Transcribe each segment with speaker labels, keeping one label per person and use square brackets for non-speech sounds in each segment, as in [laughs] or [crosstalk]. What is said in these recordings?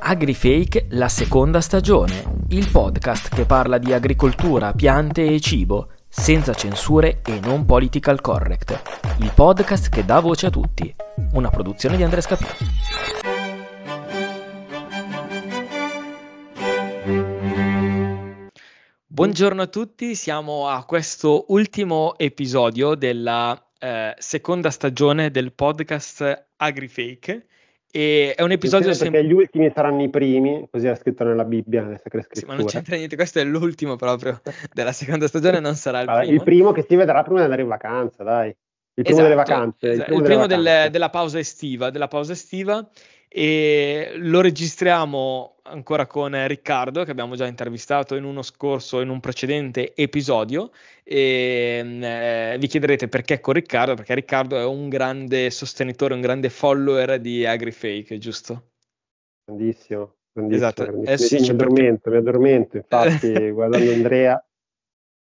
Speaker 1: AgriFake, la seconda stagione, il podcast che parla di agricoltura, piante e cibo, senza censure e non political correct. Il podcast che dà voce a tutti. Una produzione di Andrea Scapino. Buongiorno a tutti, siamo a questo ultimo episodio della eh, seconda stagione del podcast AgriFake e è un episodio Intendo perché
Speaker 2: sem- gli ultimi saranno i primi, così è scritto nella Bibbia, nelle sacre scritture. Sì, ma non c'entra
Speaker 1: niente, questo è l'ultimo proprio [laughs] della seconda stagione, non sarà il Vabbè, primo. Il primo
Speaker 2: che si vedrà prima di andare in vacanza, dai. Il primo esatto, delle vacanze. Esatto. Il cioè, primo, il primo delle
Speaker 1: vacanze. della pausa estiva, della pausa estiva e lo registriamo ancora con Riccardo che abbiamo già intervistato in uno scorso, in un precedente episodio e mm, eh, vi chiederete perché con Riccardo, perché Riccardo è un grande sostenitore, un grande follower di AgriFake, giusto?
Speaker 2: Grandissimo, grandissimo. Esatto. Eh, mi, mi, mi addormento, mi addormento, infatti [laughs] guardando Andrea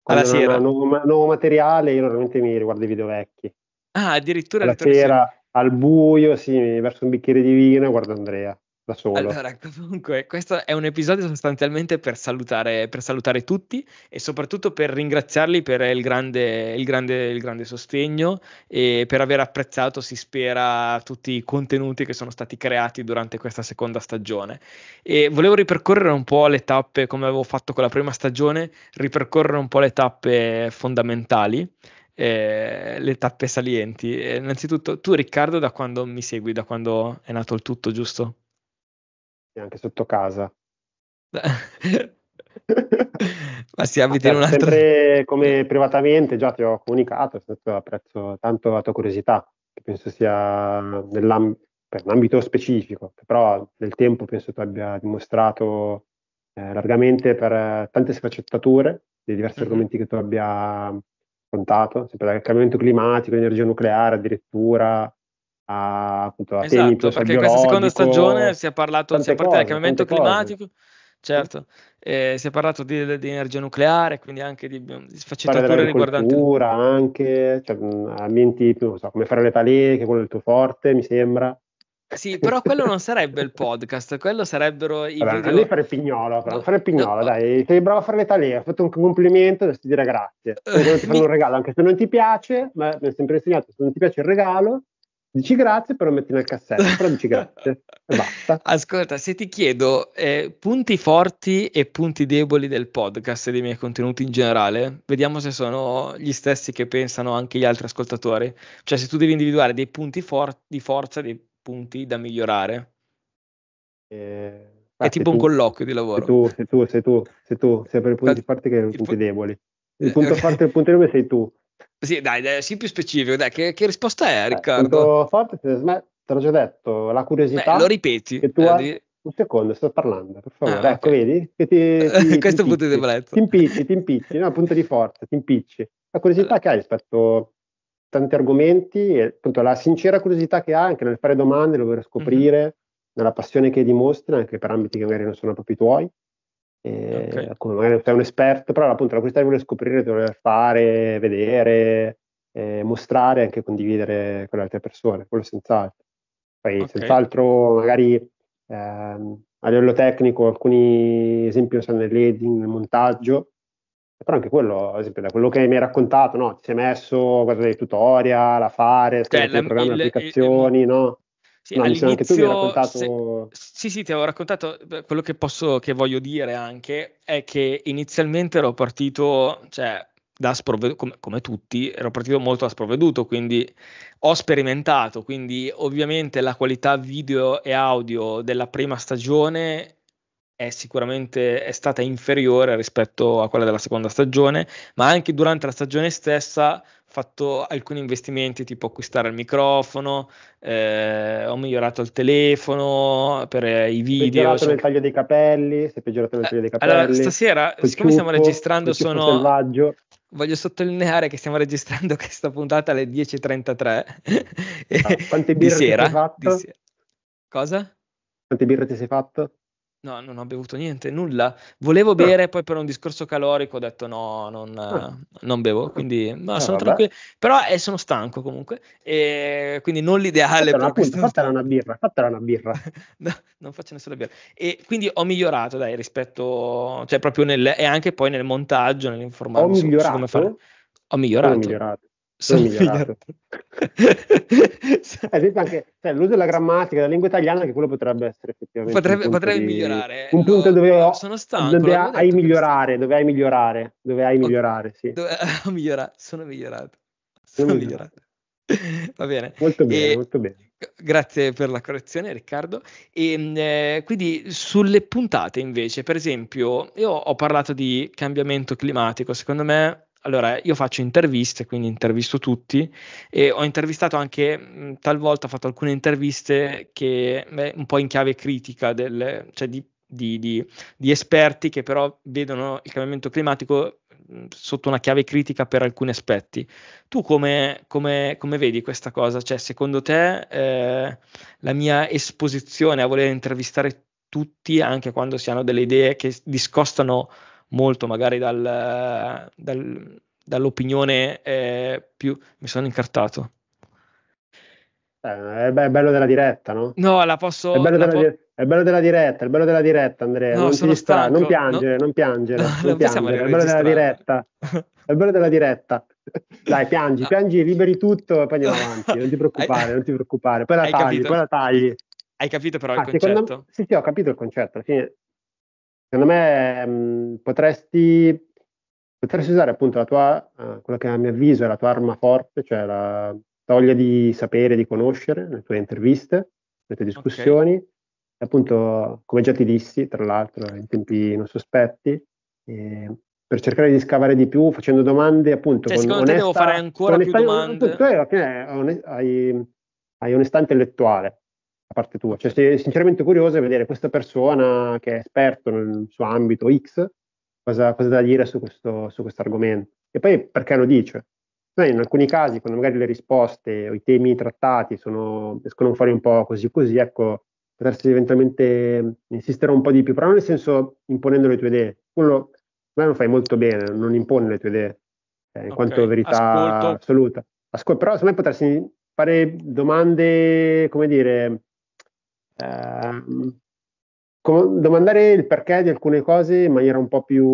Speaker 2: alla sera. Nuovo, nuovo, materiale io veramente mi riguardo i video vecchi.
Speaker 1: Ah, addirittura la sera
Speaker 2: al buio, sì, verso un bicchiere di vino, guardo Andrea. Da solo. Allora,
Speaker 1: comunque, questo è un episodio sostanzialmente per salutare, per salutare tutti e soprattutto per ringraziarli per il grande, il, grande, il grande sostegno e per aver apprezzato, si spera, tutti i contenuti che sono stati creati durante questa seconda stagione. E volevo ripercorrere un po' le tappe, come avevo fatto con la prima stagione, ripercorrere un po' le tappe fondamentali eh, le tappe salienti. Eh, innanzitutto, tu Riccardo da quando mi segui, da quando è nato il tutto, giusto?
Speaker 2: E anche sotto casa. [laughs] Ma
Speaker 1: si abita ah, in un'altra...
Speaker 2: Sempre [laughs] come privatamente, già ti ho comunicato, apprezzo tanto la tua curiosità, che penso sia per un ambito specifico, però nel tempo penso tu abbia dimostrato eh, largamente per tante sfaccettature dei diversi mm-hmm. argomenti che tu abbia affrontato, sempre dal cambiamento climatico, energia nucleare addirittura, a, appunto, a esatto, tempo, perché questa seconda stagione si
Speaker 1: è parlato, si è partito dal cambiamento climatico, cose. certo, eh, si è parlato di, di, energia nucleare, quindi anche di, di sfaccettature riguardanti...
Speaker 2: anche, cioè, ambienti, so, come fare le talee, che è quello del tuo forte, mi sembra,
Speaker 1: sì, però quello non sarebbe il podcast, quello sarebbero i Vabbè, video... Lì fare
Speaker 2: pignolo, però, no, fare pignolo, no. dai, sei bravo a fare le l'Italia, hai fatto un complimento, adesso ti dire grazie. Se [laughs] ti fanno un regalo, anche se non ti piace, ma mi ha sempre insegnato, se non ti piace il regalo, dici grazie, però metti nel cassetto, però dici grazie e
Speaker 1: basta. [laughs] Ascolta, se ti chiedo eh, punti forti e punti deboli del podcast e dei miei contenuti in generale, vediamo se sono gli stessi che pensano anche gli altri ascoltatori. Cioè, se tu devi individuare dei punti for- di forza, dei punti da migliorare? Eh, è tipo tu, un colloquio di lavoro.
Speaker 2: Sei tu, sei tu, sei tu, sei per i punti forti che i punti deboli. Il eh, punto okay. forte e il punto debole sei tu.
Speaker 1: Sì, dai, dai sii più specifico. Dai, che, che, risposta è, eh, Riccardo? Il punto
Speaker 2: forte, te l'ho già detto, la curiosità. Beh, lo
Speaker 1: ripeti. Che tu eh, hai...
Speaker 2: Un secondo, sto parlando, per favore. Ah, ecco, okay. vedi? Che ti, [laughs] ti, Questo ti punto di debolezza. Ti impicci, ti impicci, no, punto di forza, ti impicci. La curiosità allora. Eh. che hai rispetto tanti argomenti e appunto la sincera curiosità che ha anche nel fare domande, nel voler scoprire, mm-hmm. nella passione che dimostra anche per ambiti che magari non sono proprio i tuoi. E, okay. Come magari sei un esperto, però appunto la curiosità di voler scoprire, di voler fare, vedere, eh, mostrare e anche condividere con le altre persone, quello senz'altro. Poi okay. senz'altro magari ehm, a livello tecnico alcuni esempi sono nel leading, nel montaggio, però anche quello, ad esempio, da quello che mi hai raccontato, no? Ti sei messo a guardare i tutorial, a fare, cioè, la, programmi, applicazioni, il, no?
Speaker 1: Sì, no, anche tu mi hai raccontato... Se, sì, sì, ti avevo raccontato quello che posso, che voglio dire anche, è che inizialmente ero partito, cioè, da sprovveduto, come, come, tutti, ero partito molto da sprovveduto, quindi ho sperimentato, quindi ovviamente la qualità video e audio della prima stagione è sicuramente è stata inferiore rispetto a quella della seconda stagione, ma anche durante la stagione stessa ho fatto alcuni investimenti tipo acquistare il microfono, eh, ho migliorato il telefono per eh, i video. Peggiorato cioè... il
Speaker 2: taglio dei capelli, si è peggiorato il eh, taglio dei capelli. Allora, stasera, siccome ciuffo, stiamo registrando, sono...
Speaker 1: Selvaggio voglio sottolineare che stiamo registrando [laughs] questa puntata alle 10.33 ah, quante birre di sera, ti sei fatto? Di se... cosa?
Speaker 2: quante birre ti sei
Speaker 1: fatto? No, non ho bevuto niente, nulla. Volevo ah. bere, no. poi per un discorso calorico ho detto no, non, no. Ah. Eh, non bevo, ah. quindi no, sono vabbè. tranquillo. Però eh, sono stanco comunque, e quindi non l'ideale. Fatela, appunto, fatela una birra, fatela una birra. [laughs] no, non faccio nessuna birra. E quindi ho migliorato, dai, rispetto, cioè proprio nel, e anche poi nel montaggio, nell'informazione. Ho migliorato? Su, su come fare. Ho migliorato. Ho migliorato sono migliorato. [laughs]
Speaker 2: anche, cioè, l'uso della grammatica, della lingua italiana, che quello potrebbe essere effettivamente. Potrebbe, un potrebbe di,
Speaker 1: migliorare.
Speaker 2: Un punto dove, ho, sono stanco, dove hai migliorare, dove hai migliorare, dove
Speaker 1: hai migliorare, sì. Dove, ah, [laughs] migliora, sono migliorato. Sono migliorato. migliorato. [laughs] Va bene. Molto bene, e, molto bene. Grazie per la correzione Riccardo. E, ehm, eh, quindi sulle puntate invece, per esempio, io ho parlato di cambiamento climatico, secondo me allora, io faccio interviste, quindi intervisto tutti e ho intervistato anche, talvolta ho fatto alcune interviste che beh, un po' in chiave critica, del, cioè di, di, di, di esperti che però vedono il cambiamento climatico sotto una chiave critica per alcuni aspetti. Tu come, come, come vedi questa cosa? Cioè, secondo te eh, la mia esposizione a voler intervistare tutti, anche quando si hanno delle idee che discostano molto magari dal, dal, dall'opinione eh, più... Mi sono incartato.
Speaker 2: Eh, è bello della diretta, no? No, la posso... È bello, della, po- di- è bello della diretta, è bello della diretta, Andrea. No, non, ti distra- non piangere, no. non piangere, no, [laughs] non, piangere. È bello della diretta. È bello della diretta. [laughs] Dai, piangi, piangi, liberi tutto e poi andiamo avanti. Non ti preoccupare, [laughs] non ti preoccupare. Poi la Hai tagli, capito? poi la tagli.
Speaker 1: Hai capito però ah, il concetto? Me,
Speaker 2: sì, sì, ho capito il concetto. Alla fine secondo me mh, mm, potresti, potresti, usare appunto la tua, eh, quella che a mio avviso è la tua arma forte, cioè la voglia di sapere, di conoscere, le tue interviste, le tue discussioni, okay. e appunto come già ti dissi, tra l'altro in tempi non sospetti, eh, per cercare di scavare di più facendo domande appunto cioè, con onestà, devo fare ancora onestà, più domande appunto, tu hai, hai, hai onestà intellettuale parte tua. Cioè, sei sinceramente curioso di vedere questa persona che è esperto nel suo ambito X, cosa, cosa da dire su questo, argomento. E poi perché lo dice? in alcuni casi, quando magari le risposte o i temi trattati sono, escono fuori un po' così così, ecco, potresti eventualmente insistere un po' di più, però nel senso imponendo le tue idee. Quello me lo fai molto bene, non impone le tue idee, eh, in okay. quanto verità Ascolto. assoluta. Ascol- però secondo me potresti fare domande, come dire, Ehm, com- domandare il perché di alcune cose in maniera un po' più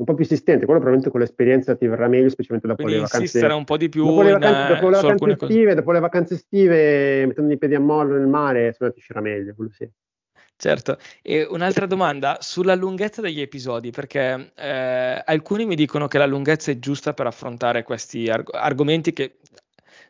Speaker 2: un po' più esistente, quello probabilmente con l'esperienza ti verrà meglio, specialmente dopo Quindi le vacanze. Insistere un po' di più dopo le vacanze, eh, dopo le vacanze estive, dopo le vacanze estive, mettendo i piedi a mollo nel mare, secondo ti uscirà meglio, quello sì.
Speaker 1: Certo, e un'altra domanda sulla lunghezza degli episodi, perché eh, alcuni mi dicono che la lunghezza è giusta per affrontare questi arg- argomenti che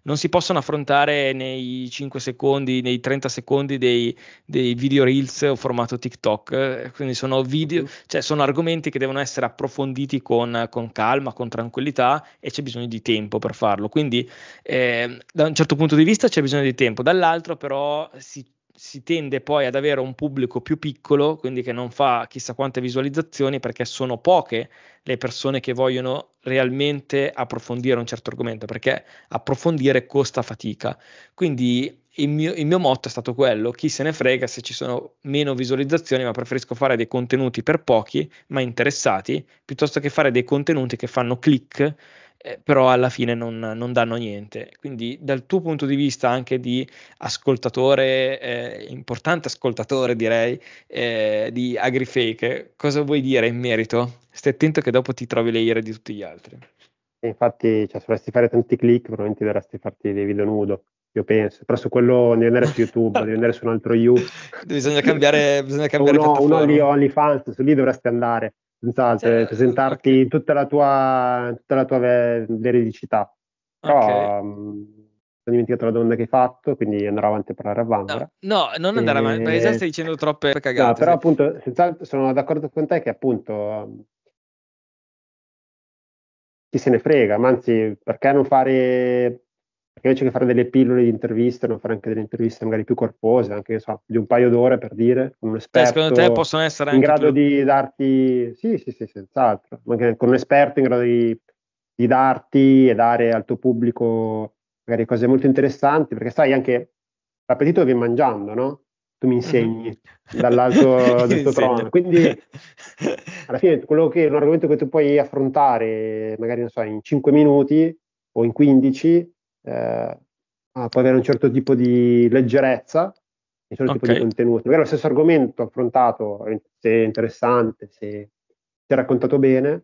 Speaker 1: non si possono affrontare nei 5 secondi, nei 30 secondi dei, dei video reels o formato TikTok. Quindi sono, video, mhm. cioè sono argomenti che devono essere approfonditi con, con, calma, con tranquillità e c'è bisogno di tempo per farlo. Quindi eh, da un certo punto di vista c'è bisogno di tempo, dall'altro però si si tende poi ad avere un pubblico più piccolo, quindi che non fa chissà quante visualizzazioni, perché sono poche le persone che vogliono realmente approfondire un certo argomento, perché approfondire costa fatica. Quindi il mio, il mio motto è stato quello, chi se ne frega se ci sono meno visualizzazioni, ma preferisco fare dei contenuti per pochi, ma interessati, piuttosto che fare dei contenuti che fanno click eh, però alla fine non, non, danno niente. Quindi dal tuo punto di vista anche di ascoltatore, eh, importante ascoltatore direi, eh, di AgriFake, cosa vuoi dire in merito? Stai attento che dopo ti trovi le ire di tutti gli altri.
Speaker 2: Infatti, cioè, se dovresti fare tanti click, probabilmente dovresti farti dei video nudo io penso, però su quello devi andare su YouTube, devi andare su un altro You. [laughs]
Speaker 1: bisogna cambiare, bisogna [laughs] cambiare uno, uno lì
Speaker 2: OnlyFans, su lì dovresti andare senz'altro, cioè, eh, eh, presentarti okay. tutta la tua, tutta la tua veridicità.
Speaker 1: Però okay.
Speaker 2: um, ho dimenticato la domanda che hai fatto, quindi andrò avanti a parlare a Vanvera.
Speaker 1: No, no, non andare e... avanti, perché già stai dicendo troppe cagate. No, però
Speaker 2: appunto, sono d'accordo con te che appunto chi se ne frega, ma anzi, perché non fare invece che fare delle pillole di interviste, non fare anche delle interviste magari più corpose, anche so, di un paio d'ore per dire, con un esperto. Cioè, secondo te possono essere in grado più... di darti, sì, sì, sì, senz'altro, anche con un esperto in grado di, di darti e dare al tuo pubblico magari cose molto interessanti, perché sai anche l'appetito viene mangiando, no? Tu mi mm-hmm. insegni dall'alto [laughs] del tuo trono. Quindi, [laughs] alla fine, quello che è un argomento che tu puoi affrontare, magari, non so, in 5 minuti o in 15, eh, ah, può avere un certo tipo di leggerezza, un certo okay. tipo di contenuto. Magari lo stesso argomento affrontato, se è interessante, se è raccontato bene,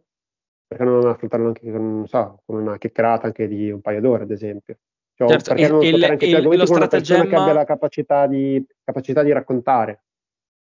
Speaker 2: perché non affrontarlo anche con, so, con una chiacchierata anche di un paio d'ore, ad esempio. Cioè, certo. Perché e, non il, anche il, lo con stratagemma... una che abbia la capacità di, capacità di raccontare.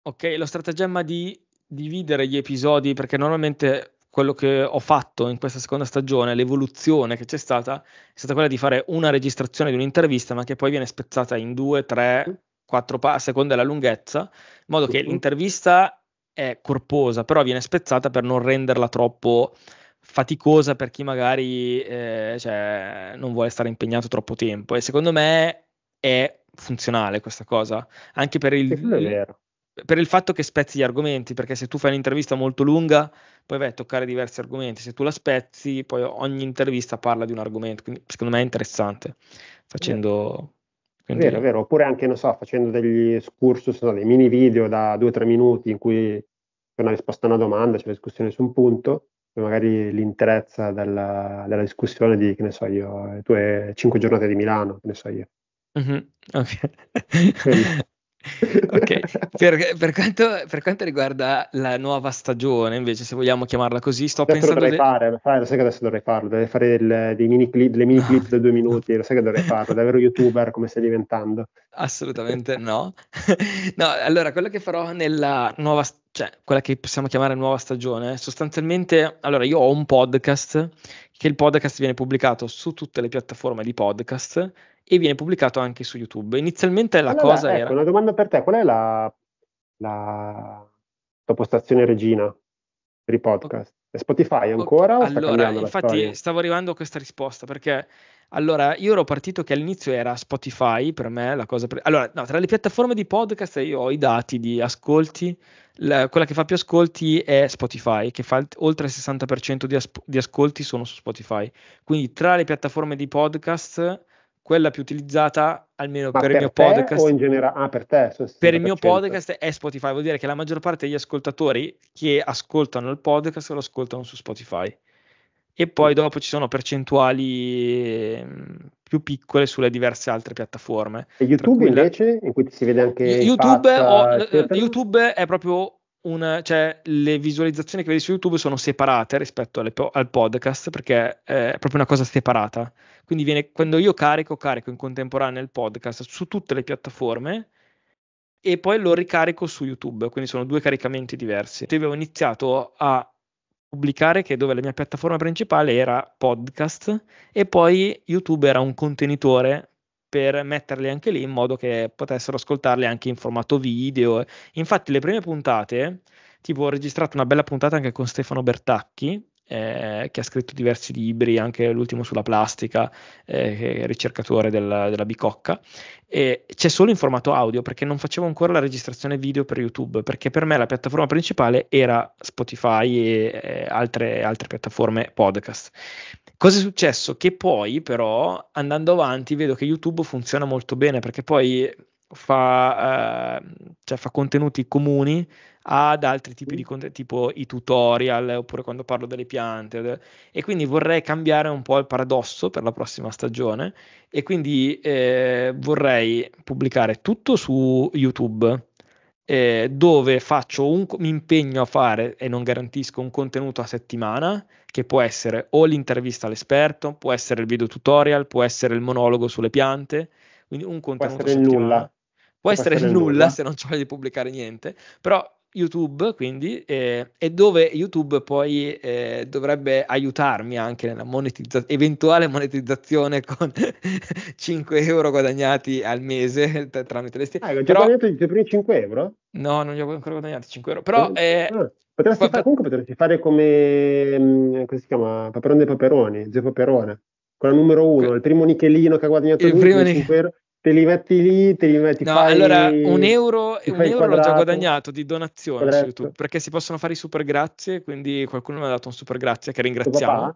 Speaker 1: Ok, lo stratagemma di dividere gli episodi, perché normalmente quello che ho fatto in questa seconda stagione, l'evoluzione che c'è stata, è stata quella di fare una registrazione di un'intervista, ma che poi viene spezzata in due, tre, quattro parti, a seconda della lunghezza, in modo che l'intervista è corposa, però viene spezzata per non renderla troppo faticosa per chi magari eh, cioè, non vuole stare impegnato troppo tempo. E secondo me è funzionale questa cosa, anche per il, per il fatto che spezzi gli argomenti, perché se tu fai un'intervista molto lunga poi vai a toccare diversi argomenti. Se tu la spezzi, poi ogni intervista parla di un argomento, quindi secondo me è interessante facendo... Quindi... Vero, vero,
Speaker 2: oppure anche, non so, facendo degli excursus, so, dei mini video da due o tre minuti in cui c'è una risposta a una domanda, c'è una discussione su un punto, e magari l'interezza della, della, discussione di, che ne so io, le tue 5 giornate di Milano, che ne so
Speaker 1: io. Mm-hmm. Okay. [laughs] ok, per, per, quanto, per, quanto, riguarda la nuova stagione, invece, se vogliamo chiamarla così, sto adesso pensando. Dovrei de... fare,
Speaker 2: lo sai, lo sai che adesso dovrei farlo, dovrei fare del, dei mini clip, delle mini clip da due [laughs] minuti, lo sai che dovrei farlo, davvero youtuber come stai diventando.
Speaker 1: Assolutamente no. [laughs] no, allora, quello che farò nella nuova, cioè quella che possiamo chiamare nuova stagione, sostanzialmente, allora io ho un podcast che il podcast viene pubblicato su tutte le piattaforme di podcast e viene pubblicato anche su YouTube. Inizialmente la allora, cosa ecco, era... Una
Speaker 2: domanda per te, qual è la, la postazione regina per i podcast? È Spotify ancora? Okay. Allora, infatti
Speaker 1: stavo arrivando a questa risposta perché... Allora, io ero partito che all'inizio era Spotify per me la cosa. Pre- allora, no, tra le piattaforme di podcast io ho i dati di ascolti la, quella che fa più ascolti è Spotify, che fa oltre il 60% di, as- di ascolti sono su Spotify. Quindi tra le piattaforme di podcast, quella più utilizzata, almeno per, ah, per il mio podcast, o in
Speaker 2: generale, ah, per, te, per il mio podcast
Speaker 1: è Spotify, vuol dire che la maggior parte degli ascoltatori che ascoltano il podcast lo ascoltano su Spotify e poi dopo ci sono percentuali ehm, più piccole sulle diverse altre piattaforme.
Speaker 2: E YouTube invece, in cui si vede anche YouTube, pasta, ho, eh,
Speaker 1: YouTube è proprio un, cioè, le visualizzazioni che vedi su YouTube sono separate rispetto alle, al podcast perché è proprio una cosa separata. Quindi viene, quando io carico, carico in contemporanea il podcast su tutte le piattaforme e poi lo ricarico su YouTube, quindi sono due caricamenti diversi. Io avevo iniziato a pubblicare che dove la mia piattaforma principale era podcast e poi YouTube era un contenitore per metterli anche lì in modo che potessero ascoltarli anche in formato video. Infatti le prime puntate, tipo ho registrato una bella puntata anche con Stefano Bertacchi, eh, che ha scritto diversi libri, anche l'ultimo sulla plastica, eh, ricercatore del, della Bicocca. E c'è solo in formato audio perché non facevo ancora la registrazione video per YouTube, perché per me la piattaforma principale era Spotify e eh, altre, altre piattaforme podcast. Cosa è successo? Che poi però andando avanti vedo che YouTube funziona molto bene perché poi fa, eh, cioè fa contenuti comuni ad altri tipi di contenuti, tipo i tutorial, oppure quando parlo delle piante. E quindi vorrei cambiare un po' il paradosso per la prossima stagione. E quindi eh, vorrei pubblicare tutto su YouTube. Eh, dove un, mi impegno a fare e non garantisco un contenuto a settimana che può essere o l'intervista all'esperto, può essere il video tutorial, può essere il monologo sulle piante, quindi un contenuto a settimana. Nulla.
Speaker 2: Può essere nulla, nulla se
Speaker 1: non c'è di pubblicare niente, però YouTube, quindi, eh, è dove YouTube poi eh, dovrebbe aiutarmi anche nella monetizza- eventuale monetizzazione con 5 [laughs] euro guadagnati al mese [laughs] t- tramite le stesse. Ah, però... già guadagnato
Speaker 2: i primi 5 euro?
Speaker 1: No, non li ho ancora guadagnati 5 euro, però... Eh, eh ah,
Speaker 2: potresti pa- fare, comunque potresti fare come, mm, come si chiama, Paperone dei Paperoni, Zio Paperone, quello numero uno, que- il primo nichelino che ha guadagnato il lui, primo 5 euro te li metti lì, te li metti No, fai, allora un euro, un euro l'ho già guadagnato
Speaker 1: di donazione su YouTube perché si possono fare i super grazie. Quindi qualcuno mi ha dato un super grazie che ringraziamo.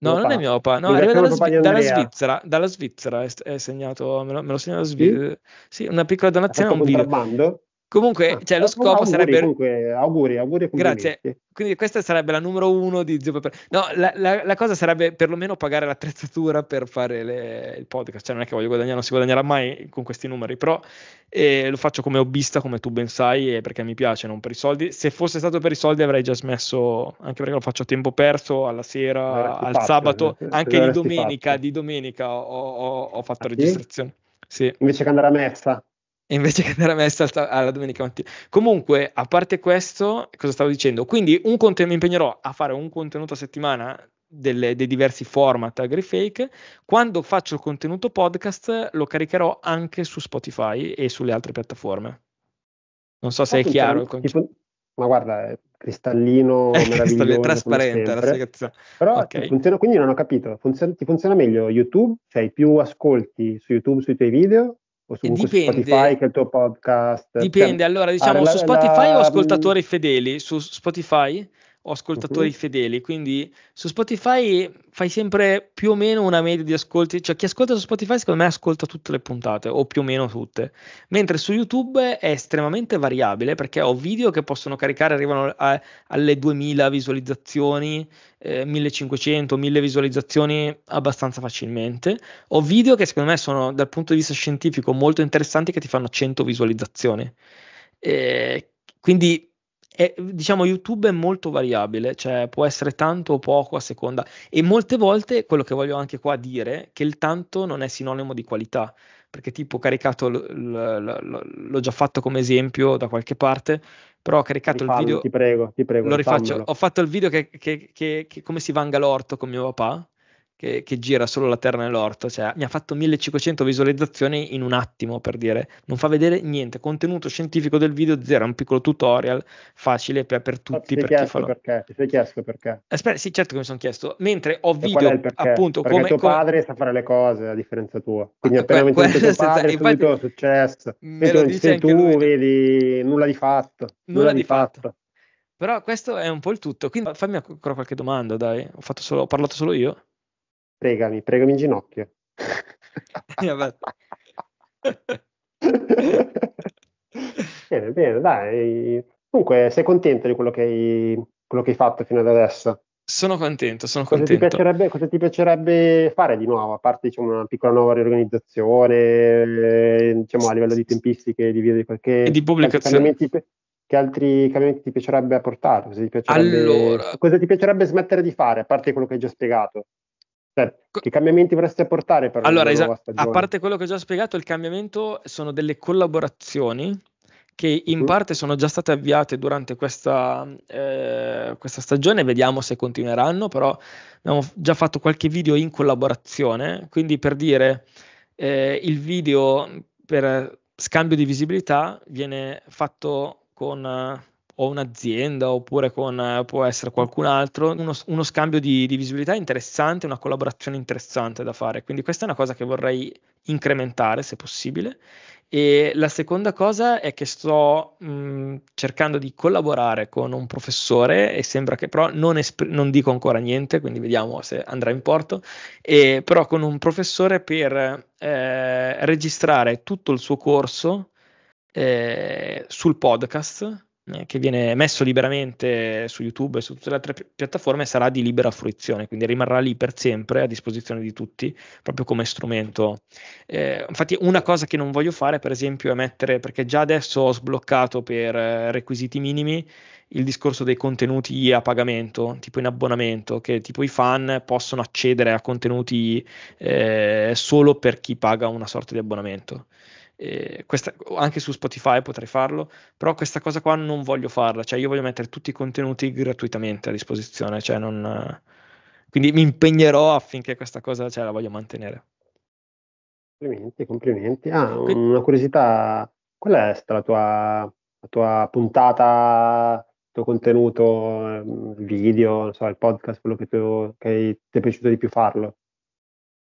Speaker 1: No, non è mio papà, no, arriva dalla, Svi- dalla, Svizzera, dalla Svizzera è, è segnato, me lo, me lo segna la Svizzera, sì? sì? una piccola ecco, donazione, un video. Bando? Comunque, ah, cioè, lo eh, scopo auguri, sarebbe.
Speaker 2: Comunque, auguri, auguri. Grazie.
Speaker 1: Quindi, questa sarebbe la numero uno di Zio Pepe. No, la, la, la, cosa sarebbe perlomeno pagare l'attrezzatura per fare le, il podcast. Cioè, non è che voglio guadagnare, non si guadagnerà mai con questi numeri, però eh, lo faccio come hobbista, come tu ben sai, e perché mi piace, non per i soldi. Se fosse stato per i soldi, avrei già smesso, anche perché lo faccio a tempo perso, alla sera, l'avresti al fatto, sabato, eh, eh, anche di domenica. Fatto. Di domenica ho, ho, ho fatto ah, registrazione. Sì? Sì. Invece che andare a messa invece che andare a messa alla domenica mattina. Comunque, a parte questo, cosa stavo dicendo? Quindi conten- mi impegnerò a fare un contenuto a settimana delle, dei diversi format agrifake. Quando faccio il contenuto podcast lo caricherò anche su Spotify e sulle altre piattaforme. Non so se ah, è chiaro il
Speaker 2: concetto. Ma guarda, è cristallino, è [laughs] meraviglioso. È trasparente la Però okay. funziona, quindi non ho capito, funziona, ti funziona meglio YouTube? Cioè più ascolti su YouTube sui tuoi video o su, dipende, Spotify che è il tuo podcast? Dipende, cioè, allora ah, diciamo la, su Spotify la, ho ascoltatori
Speaker 1: mm. fedeli, su Spotify ho ascoltatori uh-huh. fedeli, quindi su Spotify fai sempre più o meno una media di ascolti, cioè chi ascolta su Spotify secondo me ascolta tutte le puntate o più o meno tutte, mentre su YouTube è estremamente variabile perché ho video che possono caricare, arrivano a, alle 2000 visualizzazioni, eh, 1500, 1000 visualizzazioni abbastanza facilmente, ho video che secondo me sono dal punto di vista scientifico molto interessanti che ti fanno 100 visualizzazioni. Eh, quindi è, diciamo YouTube è molto variabile, cioè può essere tanto o poco a seconda e molte volte quello che voglio anche qua dire che il tanto non è sinonimo di qualità, perché tipo ho caricato l- l- l- l'ho già fatto come esempio da qualche parte, però ho caricato Rifallo, il video ti prego, ti prego, ho fatto il video che, che, che, che come si vanga l'orto con mio papà che, che, gira solo la terra nell'orto, cioè mi ha fatto 1500 visualizzazioni in un attimo per dire, non fa vedere niente, contenuto scientifico del video zero, è un piccolo tutorial facile per, per ah, tutti. ti, sei per
Speaker 2: perché, ti sei chiesto perché?
Speaker 1: Aspetta, eh, sì certo che mi sono chiesto, mentre ho e video perché? appunto perché come... tuo padre
Speaker 2: sa fare le cose a differenza tua, quindi ah, appena que- que- tuo [laughs] padre senza, subito è
Speaker 1: successo, me lo dice tu
Speaker 2: lui. vedi nulla di fatto. Nulla, nulla di, di fatto. fatto.
Speaker 1: Però questo è un po' il tutto, quindi fammi ancora qualche domanda, dai, ho, solo, ho parlato solo io pregami, pregami in ginocchio. [laughs] Eh,
Speaker 2: [laughs] bene, bene, dai. Comunque, sei contento di quello che hai, quello che hai fatto fino ad adesso?
Speaker 1: Sono contento, sono cosa contento.
Speaker 2: Ti cosa ti piacerebbe fare di nuovo, a parte diciamo, una piccola nuova riorganizzazione, eh, diciamo, a livello di tempistiche, di video, qualche... E di pubblicazione. Che altri cambiamenti ti piacerebbe apportare? Cosa ti piacerebbe, allora... cosa ti piacerebbe smettere di fare, a parte quello che hai già spiegato? Cioè, che cambiamenti vorresti apportare per allora, una nuova a parte
Speaker 1: quello che ho già spiegato, il cambiamento sono delle collaborazioni che in mm. parte sono già state avviate durante questa, eh, questa, stagione, vediamo se continueranno, però abbiamo già fatto qualche video in collaborazione, quindi per dire eh, il video per scambio di visibilità viene fatto con o un'azienda oppure con, eh, può essere qualcun altro, uno, uno scambio di, di, visibilità interessante, una collaborazione interessante da fare. Quindi questa è una cosa che vorrei incrementare se possibile. E la seconda cosa è che sto mh, mm, cercando di collaborare con un professore e sembra che però non, espr- non dico ancora niente, quindi vediamo se andrà in porto, e, però con un professore per eh, registrare tutto il suo corso eh, sul podcast eh, che viene messo liberamente su YouTube e su tutte le altre pi- piattaforme sarà di libera fruizione, quindi rimarrà lì per sempre a disposizione di tutti, proprio come strumento. Eh, infatti una cosa che non voglio fare, per esempio, è mettere, perché già adesso ho sbloccato per eh, requisiti minimi il discorso dei contenuti a pagamento, tipo in abbonamento, che tipo i fan possono accedere a contenuti eh, solo per chi paga una sorta di abbonamento eh, questa, anche su Spotify potrei farlo, però questa cosa qua non voglio farla, cioè io voglio mettere tutti i contenuti gratuitamente a disposizione, cioè non, quindi mi impegnerò affinché questa cosa cioè, la voglio mantenere.
Speaker 2: Complimenti, complimenti. Ah, quindi, una curiosità, qual è stata la tua, la tua puntata, il tuo contenuto, il ehm, video, so, il podcast, quello che, tu, che ti è piaciuto di più farlo?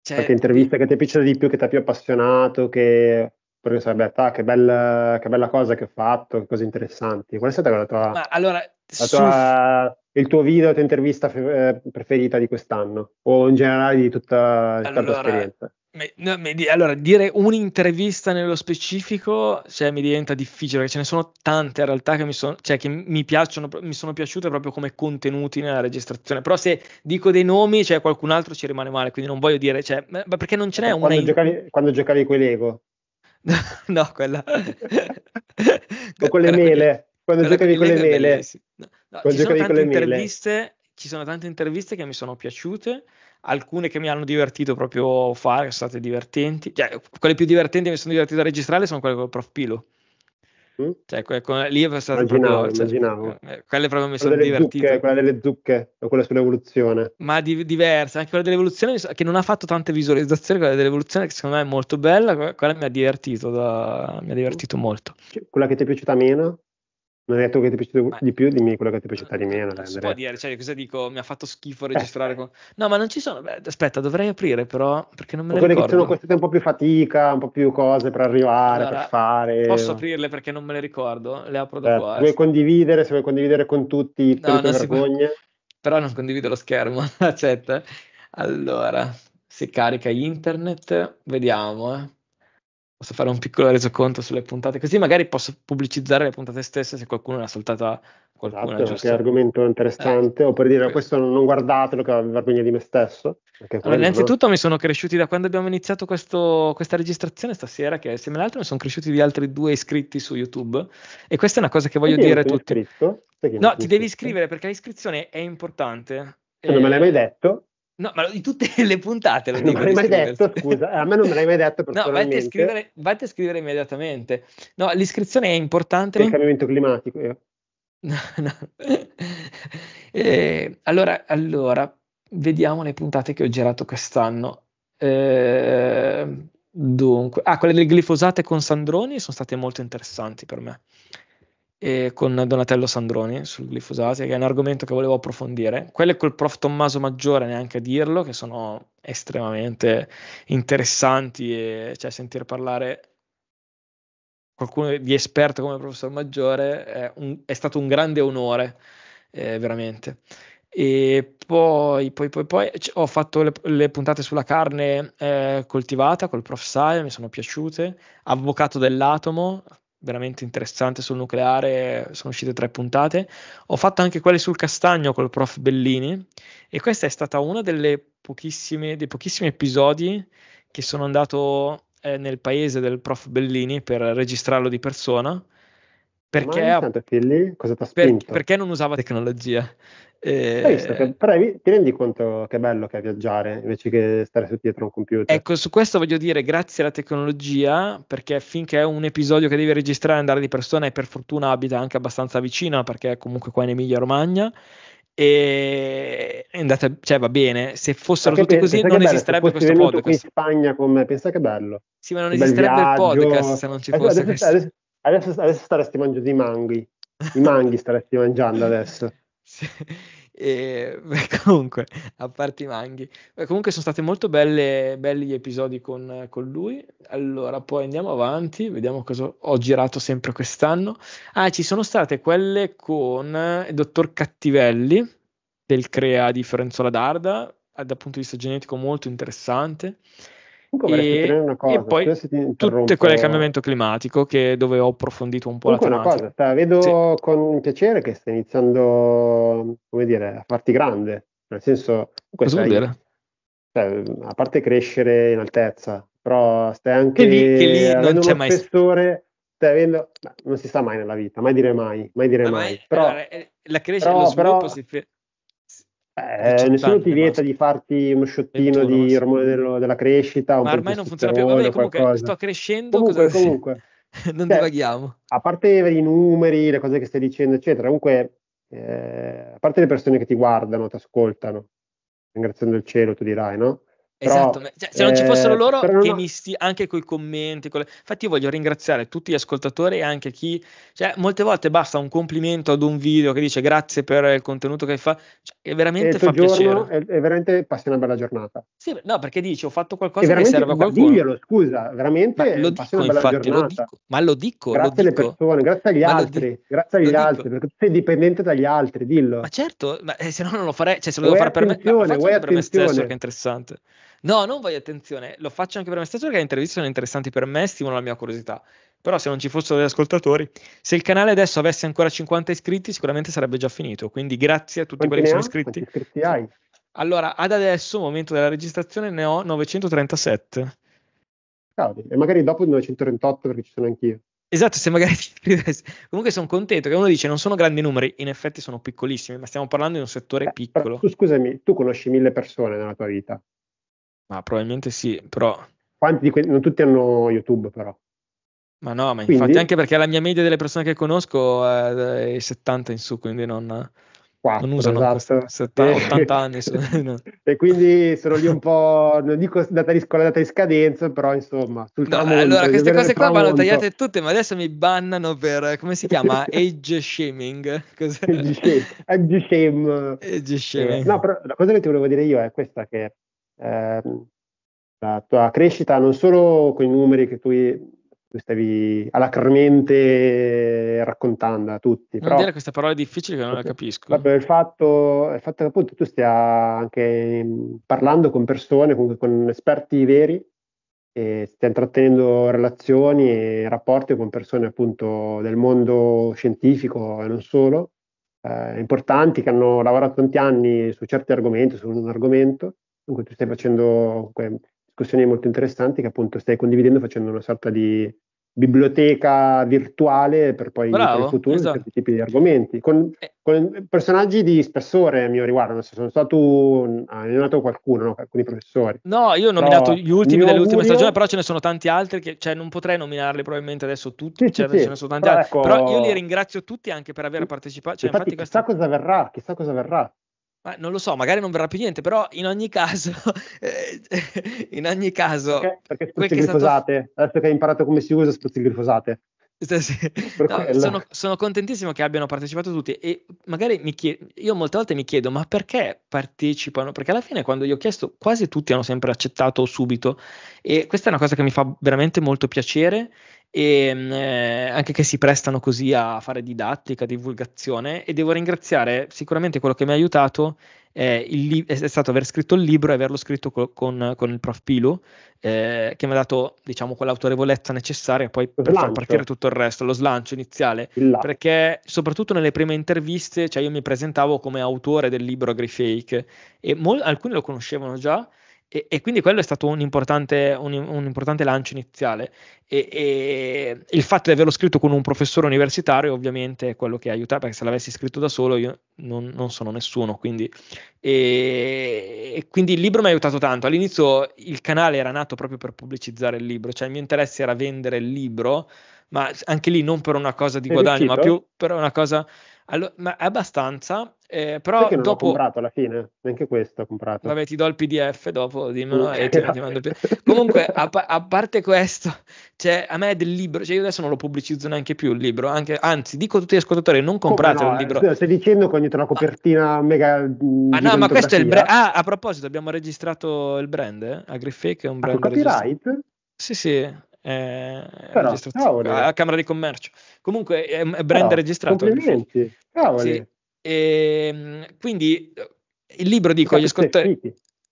Speaker 2: Cioè, qualche intervista che ti è piaciuta di più, che ti ha più appassionato, che per sarebbe ah, che, bella, che bella cosa che ho fatto, che cose interessanti. Qual è stata la tua, Ma
Speaker 1: allora, la
Speaker 2: tua su... il tuo video, la tua intervista eh, preferita di quest'anno o in generale di tutta, tutta la tua esperienza?
Speaker 1: Me, no, me, allora, dire un'intervista nello specifico cioè, mi diventa difficile perché ce ne sono tante in realtà che mi, son, cioè, che mi piacciono, mi sono piaciute proprio come contenuti nella registrazione. Però se dico dei nomi, cioè, qualcun altro ci rimane male, quindi non voglio dire, cioè, ma perché non ce n'è quando una. Giocavi,
Speaker 2: quando giocavi con l'ego
Speaker 1: [laughs] No, quella...
Speaker 2: con le mele, quando giocavi con le mele.
Speaker 1: No, no, ci, sono tante interviste, ci sono tante interviste che mi sono piaciute, alcune che mi hanno divertito proprio fare, sono state divertenti. Cioè, quelle più divertenti che mi sono divertito a registrare sono quelle con il prof Pilo Mm? Cioè, que- que- lì è stato immaginavo, proprio, immaginavo. Cioè, eh, quelle proprio mi sono divertite.
Speaker 2: quella delle zucche o quella sull'evoluzione.
Speaker 1: Ma di- diversa, anche quella dell'evoluzione che non ha fatto tante visualizzazioni, quella dell'evoluzione che secondo me è molto bella, quella mi ha divertito, da- mi ha divertito molto.
Speaker 2: Quella che ti è piaciuta meno? Non hai detto che ti è piaciuto ma... di più, dimmi quello che ti è piaciuto di meno. Non può
Speaker 1: dire, cioè, cosa dico? Mi ha fatto schifo eh. registrare. Con... No, ma non ci sono. Beh, aspetta, dovrei aprire, però, perché non me ne ricordo. Quelle che sono queste un po' più fatica, un
Speaker 2: po' più cose per arrivare, allora, per fare. Posso
Speaker 1: aprirle perché non me le ricordo? Le apro da qua. Certo, eh. Vuoi
Speaker 2: condividere? Se vuoi condividere con tutti, no, non
Speaker 1: però non condivido lo schermo. [laughs] Accetta. Allora, si carica internet, vediamo, eh posso fare un piccolo resoconto sulle puntate, così magari posso pubblicizzare le puntate stesse se qualcuno l'ha saltata qualcuno. Esatto, giusto... che
Speaker 2: argomento interessante, eh, o per dire questo non guardatelo che ho vergogna di me stesso. Allora, innanzitutto
Speaker 1: non... mi sono cresciuti da quando abbiamo iniziato questo, questa registrazione stasera, che insieme all'altro mi sono cresciuti di altri due iscritti su YouTube e questa è una cosa che voglio dire a tutti. No, ti iscritto? devi iscrivere perché l'iscrizione è importante. Se non me l'hai mai detto, No, ma di tutte le puntate lo non dico. Non mai detto,
Speaker 2: scusa, a me non me l'hai mai detto No, vai a, scrivere,
Speaker 1: vatti a scrivere immediatamente. No, l'iscrizione è importante. il cambiamento climatico, io. [laughs] No, no. Eh, allora, allora, vediamo le puntate che ho girato quest'anno. Eh, dunque, ah, quelle del glifosato con Sandroni sono state molto interessanti per me eh, con Donatello Sandroni sul glifosato, che è un argomento che volevo approfondire. Quello col prof Tommaso Maggiore, neanche a dirlo, che sono estremamente interessanti, e, cioè sentire parlare qualcuno di esperto come professor Maggiore è, un, è, stato un grande onore, eh, veramente. E poi, poi, poi, poi ho fatto le, le, puntate sulla carne eh, coltivata col prof Saia, mi sono piaciute. Avvocato dell'atomo, veramente interessante sul nucleare, sono uscite tre puntate. Ho fatto anche quelle sul castagno col prof Bellini e questa è stata una delle pochissime, dei pochissimi episodi che sono andato eh, nel paese del prof Bellini per registrarlo di persona perché,
Speaker 2: lì, per,
Speaker 1: perché non usava tecnologia? Eh, che,
Speaker 2: però ti rendi conto che è bello che è viaggiare invece che stare su dietro un computer.
Speaker 1: Ecco, su questo voglio dire grazie alla tecnologia, perché finché è un episodio che devi registrare andare di persona, e per fortuna abita anche abbastanza vicina, perché è comunque qua in Emilia Romagna. E è andata, cioè va bene, se fossero perché tutti così non esisterebbe questo podcast. in
Speaker 2: Spagna come pensa che bello.
Speaker 1: Sì, ma non esisterebbe il podcast se non ci ecco, fosse adesso, questo. Adesso,
Speaker 2: Adesso, adesso staresti mangiando i manghi. I manghi staresti mangiando adesso. [laughs] Sì.
Speaker 1: E, beh, comunque, a parte i manghi, beh, comunque sono stati molto belle, belli gli episodi con, con, lui. Allora, poi andiamo avanti, vediamo cosa ho girato sempre quest'anno. Ah, ci sono state quelle con il eh, dottor Cattivelli del CREA di Fiorenzola Darda, dal punto di vista genetico molto interessante. E, cosa, e, poi tutte quelle cambiamento climatico che, dove ho approfondito un po' Comunque la tematica. Una cosa, vedo sì. con
Speaker 2: piacere che stai iniziando dire, a farti grande, nel senso... Cosa vuol dire? Cioè, a parte crescere in altezza, però stai anche... Che lì, che lì non c'è mai... Spessore, avendo, beh, non si sa mai nella vita, mai dire mai, mai dire Ma mai. mai. Però,
Speaker 1: eh, la crescita, però, lo sviluppo però, si...
Speaker 2: Eh, nessuno ti vieta di farti uno sciottino di ormone dello, della crescita. Ma ormai non funziona più. Vabbè, comunque sto
Speaker 1: crescendo. Comunque, cosa... comunque. [laughs] non cioè, divaghiamo.
Speaker 2: A parte i numeri, le cose che stai dicendo, eccetera. Comunque, eh, a parte le persone che ti guardano, ti ascoltano, ringraziando il cielo, tu dirai, no? Però, esatto, cioè, se non ci fossero eh, loro però... che mi
Speaker 1: sti- anche coi commenti, con le... infatti io voglio ringraziare tutti gli ascoltatori e anche chi, cioè molte volte basta un complimento ad un video che dice grazie per il contenuto che fa, cioè, che veramente fa piacere.
Speaker 2: È, è veramente passi una bella giornata.
Speaker 1: Sì, no, perché dici ho fatto qualcosa che serve a qualcuno. Diglielo,
Speaker 2: scusa, veramente ma lo dico, infatti, lo dico, ma lo dico. Grazie lo dico. alle persone, grazie agli ma altri, di- grazie agli altri, perché tu sei dipendente dagli altri, dillo. Ma
Speaker 1: certo, ma eh, se no non lo farei, cioè se lo devo fare per me, lo vuoi per me stesso che è interessante. No, non voglio attenzione, lo faccio anche per me stesso perché le interviste sono interessanti per me, stimolano la mia curiosità. Però se non ci fossero degli ascoltatori, se il canale adesso avesse ancora 50 iscritti, sicuramente sarebbe già finito. Quindi grazie a tutti Quanti quelli che sono iscritti. Quanti iscritti hai? Allora, ad adesso, momento della registrazione, ne ho 937. Cavoli, e magari
Speaker 2: dopo il 938 perché ci sono anch'io.
Speaker 1: Esatto, se magari Comunque sono contento che uno dice non sono grandi numeri, in effetti sono piccolissimi, ma stiamo parlando di un settore Beh, piccolo. Tu
Speaker 2: scusami, tu conosci mille persone nella tua vita. Ma probabilmente sì, però... Quanti di que- non tutti hanno
Speaker 1: YouTube però. Ma no, ma quindi... infatti anche perché la mia media delle persone che conosco eh, è 70 in su, quindi non... 4, non usano esatto. 70, 80 eh. anni. [laughs] Eh, no.
Speaker 2: E quindi sono lì un po', non dico data di scuola, data di scadenza, però insomma.
Speaker 1: Sul tramonto, allora, queste cose qua vanno tagliate tutte, ma adesso mi bannano per, come si chiama? Age [laughs] shaming.
Speaker 2: Age shame. Age shame. Age shaming. No, però la cosa che ti volevo dire io è questa che eh, la tua crescita non solo con i numeri che tu, stavi alacremente raccontando a tutti. Non dire
Speaker 1: queste parole difficili che non le capisco.
Speaker 2: Proprio il fatto, il fatto che appunto tu stia anche mm, parlando con persone, comunque con esperti veri, e stia intrattenendo relazioni e rapporti con persone appunto del mondo scientifico e non solo, eh, importanti, che hanno lavorato tanti anni su certi argomenti, su un argomento, Dunque, tu stai facendo discussioni molto interessanti che appunto stai condividendo facendo una sorta di biblioteca virtuale per poi Bravo, il futuro esatto. certi tipi di argomenti con, eh. con, personaggi di spessore a mio riguardo non so, sono stato hai nominato qualcuno no? alcuni professori
Speaker 1: no io ho nominato però, gli ultimi dell'ultima augurio... ultime però ce ne sono tanti altri che cioè, non potrei nominarli probabilmente adesso tutti sì, cioè, sì, ce ne sono tanti però altri ecco... però io li ringrazio tutti anche per aver partecipato cioè, infatti, infatti,
Speaker 2: chissà cosa verrà chissà cosa
Speaker 1: verrà ma non lo so, magari non verrà più niente, però in ogni caso, [laughs] eh, in ogni caso... Perché, perché spruzzi glifosate,
Speaker 2: stato... adesso che hai imparato come si usa spruzzi glifosate. No, sono,
Speaker 1: sono, contentissimo che abbiano partecipato tutti e magari mi chiedo, io molte volte mi chiedo ma perché partecipano? Perché alla fine quando gli ho chiesto quasi tutti hanno sempre accettato subito e questa è una cosa che mi fa veramente molto piacere e mm, eh, anche che si prestano così a fare didattica, divulgazione e devo ringraziare sicuramente quello che mi ha aiutato eh, li- è stato aver scritto il libro e averlo scritto co- con, con, il prof Pilu eh, che mi ha dato diciamo quell'autorevolezza necessaria poi per slancio. far partire tutto il resto, lo slancio iniziale Là. perché soprattutto nelle prime interviste cioè io mi presentavo come autore del libro AgriFake e mol- alcuni lo conoscevano già e, e, quindi quello è stato un importante, un, un importante lancio iniziale. E, e, il fatto di averlo scritto con un professore universitario, ovviamente, è quello che aiuta, perché se l'avessi scritto da solo io non, non sono nessuno. Quindi, e, quindi il libro mi ha aiutato tanto. All'inizio il canale era nato proprio per pubblicizzare il libro, cioè il mio interesse era vendere il libro, ma anche lì non per una cosa di guadagno, ma più per una cosa. Allora, ma abbastanza, eh, però Perché non dopo... l'ho comprato
Speaker 2: alla fine, neanche questo ho comprato. Vabbè,
Speaker 1: ti do il PDF dopo, dimmelo e ti, ti mando il PDF. [laughs] Comunque, a, a, parte questo, cioè, a me è del libro, cioè io adesso non lo pubblicizzo neanche più il libro, anche, anzi, dico a tutti gli ascoltatori, non comprate no? il eh, libro. Stai
Speaker 2: dicendo che ogni tanto la copertina ah. mega... Ah no, ma questo è il brand...
Speaker 1: Ah, a proposito, abbiamo registrato il brand, eh? Agrifake è un ah, brand... Ah, copyright? Sì, sì, eh, Però, alla Camera di Commercio. Comunque è, brand Però, registrato. Complimenti, cavoli. Sì. E, ehm, quindi eh, il libro dico agli ascoltatori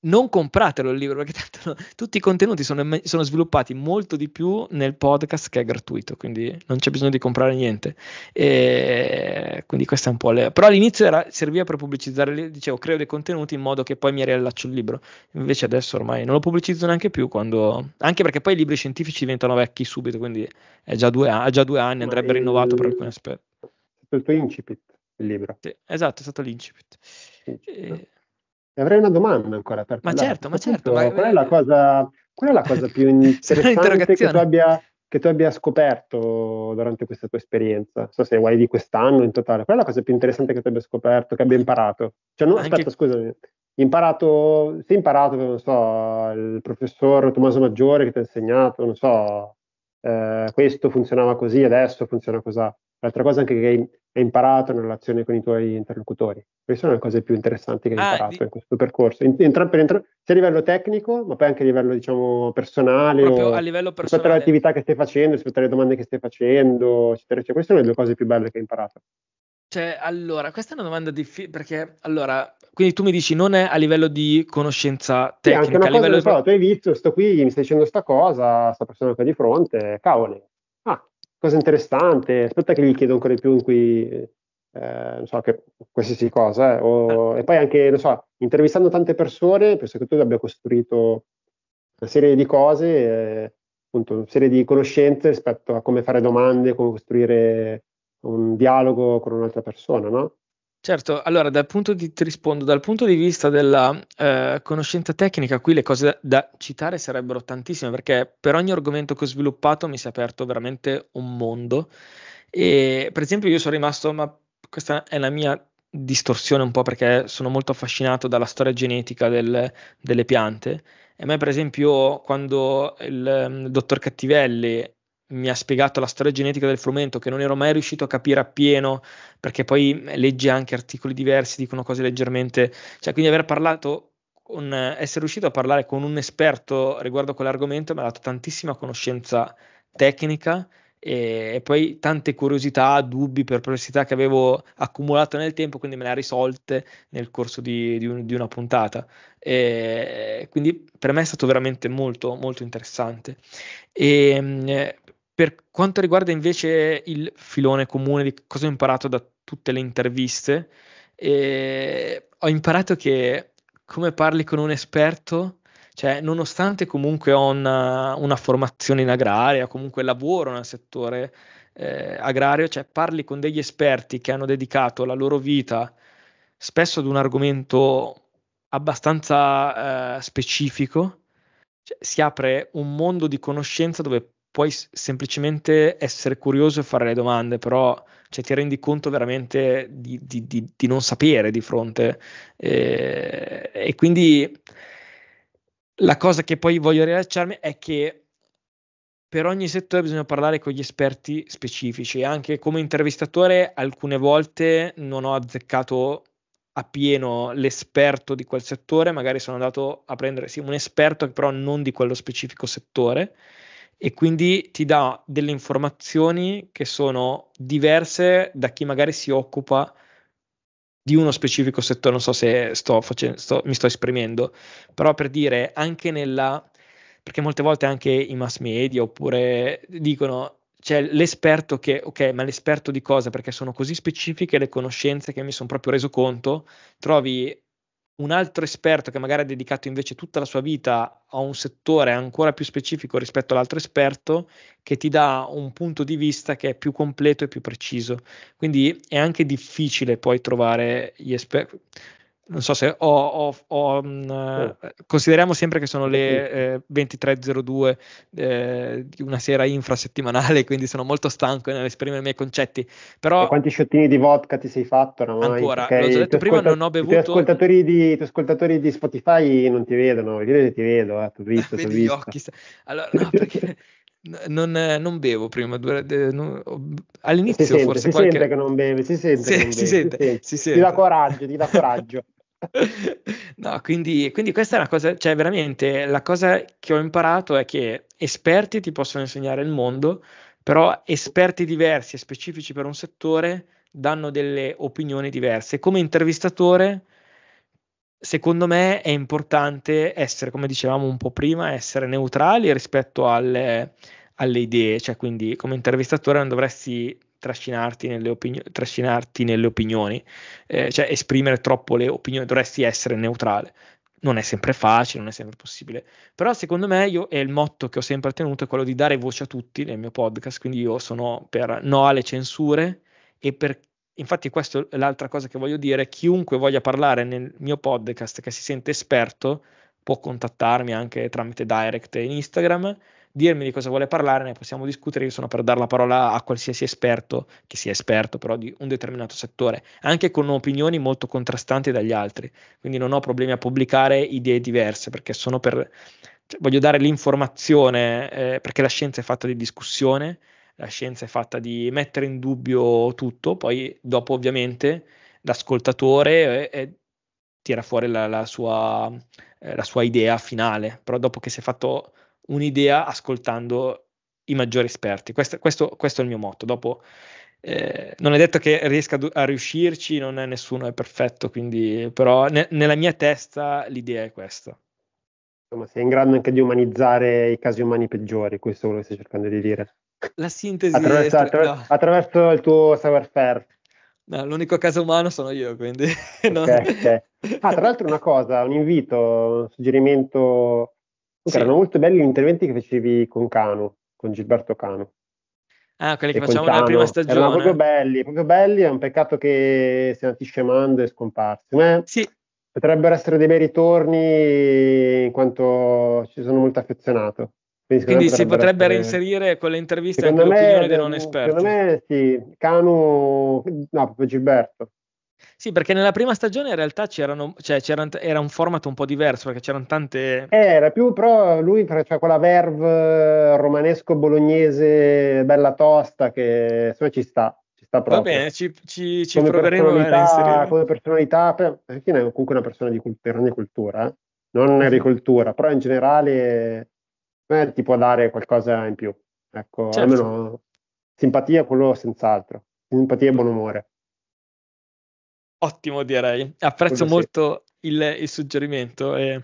Speaker 1: non compratelo il libro perché tanto tutti i contenuti sono, sono, sviluppati molto di più nel podcast che è gratuito quindi non c'è bisogno di comprare niente e ehm, quindi questa è un po' le... però all'inizio era, serviva per pubblicizzare dicevo creo dei contenuti in modo che poi mi riallaccio il libro invece adesso ormai non lo pubblicizzo neanche più quando anche perché poi i libri scientifici diventano vecchi subito quindi ha già, già due anni andrebbe Ma rinnovato il, per alcuni aspetti il incipit il libro. Sì, esatto, è stato l'incipit. Eh, e... Avrei una domanda ancora per te. Ma certo, ma certo. Ma... Qual, è la
Speaker 2: cosa, qual è la cosa più [laughs] interessante che tu, abbia, che tu abbia scoperto durante questa tua esperienza? Non so se vuoi di quest'anno in totale. Qual è la cosa più interessante che tu abbia scoperto, che abbia imparato? Cioè, non, Anche... Aspetta, scusami. Imparato, sei imparato, non so, il professor Tommaso Maggiore che ti ha insegnato, non so, eh, questo funzionava così, adesso funziona così. L'altra cosa anche che hai imparato nella relazione con i tuoi interlocutori. Queste sono le cose più interessanti che hai ah, imparato di... in questo percorso, in, in, per, in, sia a livello tecnico, ma poi anche a livello diciamo, personale, proprio a livello personale. rispetto all'attività che stai facendo, rispetto alle domande che stai facendo, eccetera, eccetera. Queste sono le due cose più belle che hai imparato.
Speaker 1: Cioè, allora, questa è una domanda difficile perché, allora, quindi tu mi dici non è a livello di conoscenza tecnica, sì, anche una a livello cosa, di... Però, tu
Speaker 2: hai visto, sto qui, mi stai dicendo sta cosa, sta persona qua di fronte, cavoli, cosa interessante, aspetta che gli chiedo ancora di più in cui, eh, non so, che, qualsiasi cosa, eh, o, e poi anche, non so, intervistando tante persone, penso che tu abbia costruito una serie di cose, eh, appunto, una serie di conoscenze rispetto a come fare domande, come costruire un dialogo con un'altra persona, no?
Speaker 1: Certo, allora dal punto di, ti rispondo, dal punto di vista della eh, conoscenza tecnica, qui le cose da, da, citare sarebbero tantissime, perché per ogni argomento che ho sviluppato mi si è aperto veramente un mondo. E, per esempio io sono rimasto, ma questa è la mia distorsione un po' perché sono molto affascinato dalla storia genetica del, delle piante. E a me per esempio quando il, il ehm, dottor Cattivelli mi ha spiegato la storia genetica del frumento che non ero mai riuscito a capire appieno perché poi legge anche articoli diversi, dicono cose leggermente, cioè quindi aver parlato con, essere riuscito a parlare con un esperto riguardo a quell'argomento mi ha dato tantissima conoscenza tecnica e, e poi tante curiosità, dubbi, perplessità che avevo accumulato nel tempo, quindi me le ha risolte nel corso di, di, un, di una puntata. E, quindi per me è stato veramente molto, molto interessante. E, per quanto riguarda invece il filone comune di cosa ho imparato da tutte le interviste, eh, ho imparato che come parli con un esperto, cioè nonostante comunque ho una, una formazione in agraria, comunque lavoro nel settore eh, agrario, cioè parli con degli esperti che hanno dedicato la loro vita spesso ad un argomento abbastanza eh, specifico, cioè, si apre un mondo di conoscenza dove puoi semplicemente essere curioso e fare le domande, però cioè, ti rendi conto veramente di, di, di, di non sapere di fronte. Eh, e quindi la cosa che poi voglio rilasciarmi è che per ogni settore bisogna parlare con gli esperti specifici. Anche come intervistatore, alcune volte non ho azzeccato appieno l'esperto di quel settore, magari sono andato a prendere sì, un esperto, però non di quello specifico settore e quindi ti dà delle informazioni che sono diverse da chi magari si occupa di uno specifico settore, non so se sto facendo, sto, mi sto esprimendo, però per dire anche nella, perché molte volte anche i mass media oppure dicono c'è l'esperto che, ok, ma l'esperto di cosa? Perché sono così specifiche le conoscenze che mi sono proprio reso conto, trovi un altro esperto che magari ha dedicato invece tutta la sua vita a un settore ancora più specifico rispetto all'altro esperto, che ti dà un punto di vista che è più completo e più preciso. Quindi è anche difficile poi trovare gli esperti non so se ho, ho, ho mm, eh, oh. consideriamo sempre che sono le eh, 23.02 eh, di una sera infrasettimanale, [laughs] quindi sono molto stanco nell'esprimere i miei concetti. Però, e quanti sciottini di vodka ti sei fatto oramai? Ancora, okay. l'ho già detto prima, ascolta- non ho bevuto. I ascoltatori,
Speaker 2: di, ascoltatori di Spotify non ti vedono, io ti vedo, eh, ti ho visto, [laughs] Vedi gli occhi.
Speaker 1: Allora, no, perché... [laughs] Non, eh, non, bevo prima, all'inizio si sente, forse si qualche... sente che non
Speaker 2: beve, si sente si, che non beve, sente, si, sente. si, sente. Ti dà coraggio, ti dà coraggio.
Speaker 1: No, quindi, quindi, questa è una cosa, cioè veramente la cosa che ho imparato è che esperti ti possono insegnare il mondo, però esperti diversi e specifici per un settore danno delle opinioni diverse. Come intervistatore, secondo me è importante essere, come dicevamo un po' prima, essere neutrali rispetto alle, alle idee, cioè quindi come intervistatore non dovresti trascinarti nelle, opinio- trascinarti nelle opinioni, eh, cioè esprimere troppo le opinioni, dovresti essere neutrale. Non è sempre facile, non è sempre possibile, però secondo me io, e il motto che ho sempre tenuto è quello di dare voce a tutti nel mio podcast, quindi io sono per no alle censure e per infatti questa è l'altra cosa che voglio dire, chiunque voglia parlare nel mio podcast che si sente esperto può contattarmi anche tramite direct in Instagram dirmi di cosa vuole parlare, ne possiamo discutere, io sono per dare la parola a qualsiasi esperto, che sia esperto però di un determinato settore, anche con opinioni molto contrastanti dagli altri, quindi non ho problemi a pubblicare idee diverse, perché sono per, cioè, voglio dare l'informazione, eh, perché la scienza è fatta di discussione, la scienza è fatta di mettere in dubbio tutto, poi dopo ovviamente l'ascoltatore... È, eh, è, eh, tira fuori la, la, sua, eh, la sua idea finale, però dopo che si è fatto un'idea ascoltando i maggiori esperti. Questo, questo, questo è il mio motto. Dopo eh, non è detto che riesca a riuscirci, non è nessuno è perfetto, quindi, però ne, nella mia testa l'idea è questa.
Speaker 2: Insomma, sei in grado anche di umanizzare i casi umani peggiori, questo è quello che stai cercando di
Speaker 1: dire. La sintesi attraverso, attra- no.
Speaker 2: attraverso il tuo savoir-faire.
Speaker 1: No, l'unico caso umano sono io, quindi. Okay, [laughs] no. okay.
Speaker 2: Ah, tra l'altro, una cosa, un invito, un suggerimento sì. Erano molto belli gli interventi che facevi con Cano, con Gilberto Cano.
Speaker 1: Ah, quelli che facevamo nella prima stagione. Erano proprio
Speaker 2: belli, proprio belli, è un peccato che siano andati scemando e scomparsi. Ma sì. potrebbero essere dei bei ritorni in quanto ci sono molto affezionato. Quindi, Quindi si potrebbe essere...
Speaker 1: reinserire con le interviste anche l'opinione me, non esperto. Secondo
Speaker 2: me sì, Cano, no, proprio Gilberto,
Speaker 1: sì, perché nella prima stagione in realtà c'erano, cioè, c'erano, era un format un po' diverso, perché c'erano tante...
Speaker 2: Eh, era più però lui, cioè quella verve eh, romanesco-bolognese bella tosta che insomma ci sta, ci sta proprio. Va
Speaker 1: bene, ci, ci, ci come proveremo eh, a inserire.
Speaker 2: Come personalità, per, perché eh, è comunque una persona di, cultura, di cultura eh? non agricoltura, però in generale eh, ti può dare qualcosa in più. Ecco, certo. almeno simpatia quello senz'altro, simpatia e buon umore.
Speaker 1: Ottimo direi, apprezzo Quello molto il, il, suggerimento. E...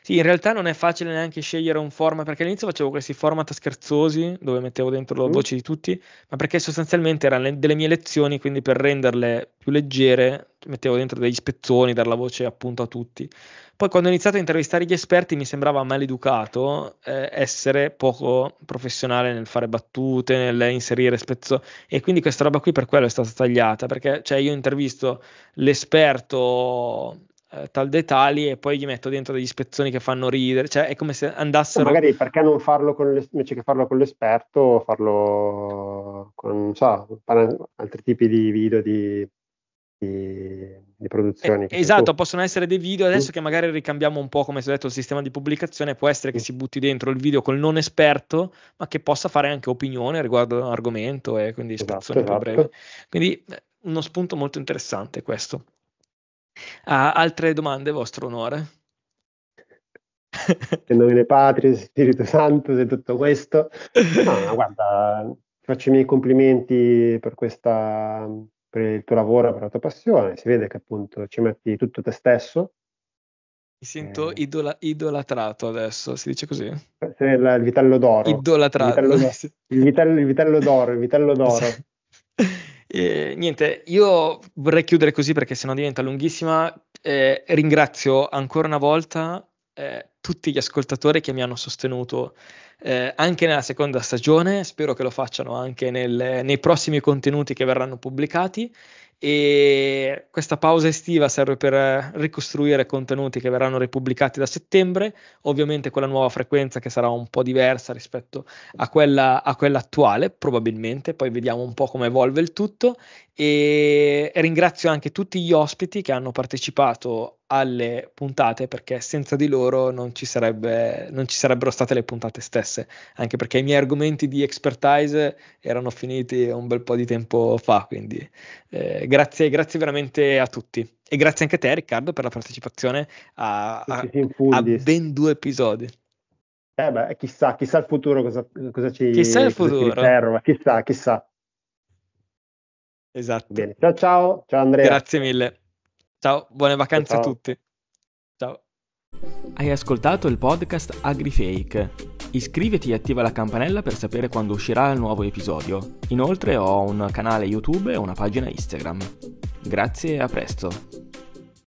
Speaker 1: Sì, in realtà non è facile neanche scegliere un format, perché all'inizio facevo questi format scherzosi dove mettevo dentro le mm. voci di tutti, ma perché sostanzialmente erano le, delle mie lezioni, quindi per renderle più leggere mettevo dentro degli spezzoni, dar la voce appunto a tutti. Poi quando ho iniziato a intervistare gli esperti mi sembrava maleducato eh, essere poco professionale nel fare battute, nel inserire spezzoni e quindi questa roba qui per quello è stata tagliata perché cioè, io intervisto l'esperto eh, tal dettagli e poi gli metto dentro degli spezzoni che fanno ridere, cioè è come se andassero... No, magari perché
Speaker 2: non farlo invece che farlo con l'esperto, farlo con, non so, altri tipi di video di di, di produzioni. Eh, esatto, tu...
Speaker 1: possono essere dei video adesso che magari ricambiamo un po', come si è detto, il sistema di pubblicazione, può essere che si butti dentro il video col non esperto, ma che possa fare anche opinione riguardo un argomento e eh, quindi esatto, esatto. Quindi eh, uno spunto molto interessante questo. Ah, altre domande, vostro onore?
Speaker 2: Nel nome del Padre, Spirito Santo, e tutto questo. [laughs] No, no, guarda, faccio i miei complimenti per questa per il tuo lavoro, per la tua passione, si vede che appunto ci metti tutto te stesso.
Speaker 1: Mi sento eh. idola- idolatrato adesso, si dice così?
Speaker 2: Eh, la, il vitello d'oro. Idolatrato. Il vitello, [laughs] il vitello d'oro, il vitello d'oro.
Speaker 1: Eh, niente, io vorrei chiudere così perché sennò diventa lunghissima. Eh, ringrazio ancora una volta eh, tutti gli ascoltatori che mi hanno sostenuto eh, anche nella seconda stagione, spero che lo facciano anche nel, nei prossimi contenuti che verranno pubblicati e questa pausa estiva serve per ricostruire contenuti che verranno ripubblicati da settembre, ovviamente con la nuova frequenza che sarà un po' diversa rispetto a quella, a quella attuale, probabilmente, poi vediamo un po' come evolve il tutto e ringrazio anche tutti gli ospiti che hanno partecipato alle puntate perché senza di loro non ci, sarebbe, non ci sarebbero state le puntate stesse, anche perché i miei argomenti di expertise erano finiti un bel po' di tempo fa, quindi eh, grazie, grazie veramente a tutti e grazie anche a te Riccardo per la partecipazione a, a, a ben due episodi.
Speaker 2: Eh beh, chissà, chissà il futuro cosa, cosa ci, chissà il futuro. Cosa chissà, chissà.
Speaker 1: Esatto. Bene. Ciao ciao, ciao Andrea. Grazie mille. Ciao, buone vacanze ciao. a tutti. Ciao. Hai ascoltato il podcast AgriFake. Iscriviti e attiva la campanella per sapere quando uscirà il nuovo episodio. Inoltre ho un canale YouTube e una pagina Instagram. Grazie e a presto.